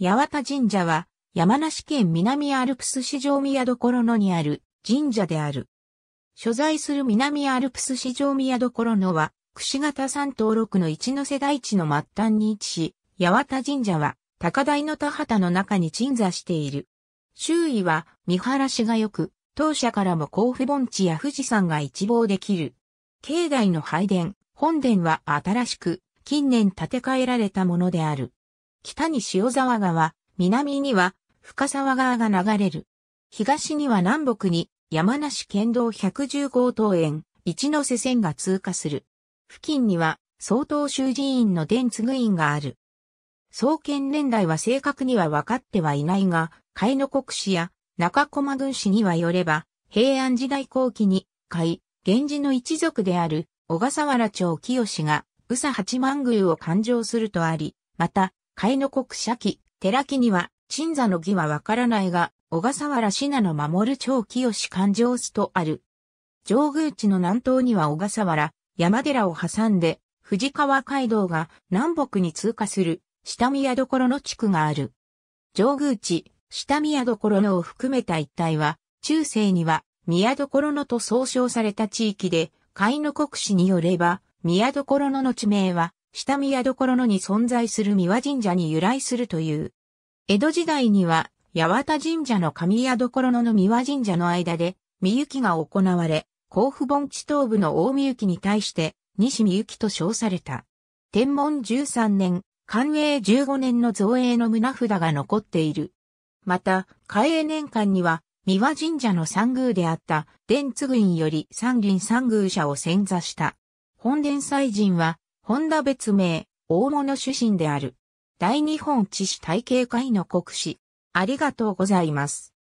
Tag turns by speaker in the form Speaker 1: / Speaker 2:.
Speaker 1: 八幡神社は、山梨県南アルプス市場宮所野にある神社である。所在する南アルプス市場宮所野は、串形山東六の一ノ瀬大地の末端に位置し、八幡神社は、高台の田畑の中に鎮座している。周囲は見晴らしが良く、当社からも甲府盆地や富士山が一望できる。境内の拝殿、本殿は新しく、近年建て替えられたものである。北に塩沢川、南には深沢川が流れる。東には南北に山梨県道1 1 5号東園、一ノ瀬線が通過する。付近には総統州寺院の伝継院がある。創建年代は正確には分かってはいないが、海の国史や中駒軍史にはよれば、平安時代後期に、海、源氏の一族である小笠原町清が、宇佐八幡宮を勘定するとあり、また、海の国社記、寺記には、鎮座の儀はわからないが、小笠原信濃守る長清勘定すとある。上宮地の南東には小笠原、山寺を挟んで、藤川街道が南北に通過する、下宮所の地区がある。上宮地、下宮所のを含めた一帯は、中世には、宮所のと総称された地域で、海の国史によれば、宮所のの地名は、下見宿のに存在する三輪神社に由来するという。江戸時代には、八幡神社の上宿所の三輪神社の間で、三ゆが行われ、甲府盆地東部の大三ゆに対して、西三ゆと称された。天文13年、寛永15年の造営の胸札が残っている。また、嘉営年間には、三輪神社の三宮であった、伝津郡より三輪三宮社を遷座した。本殿祭神は、本田別名、大物主神である。大日本知事体系会の国士。ありがとうございます。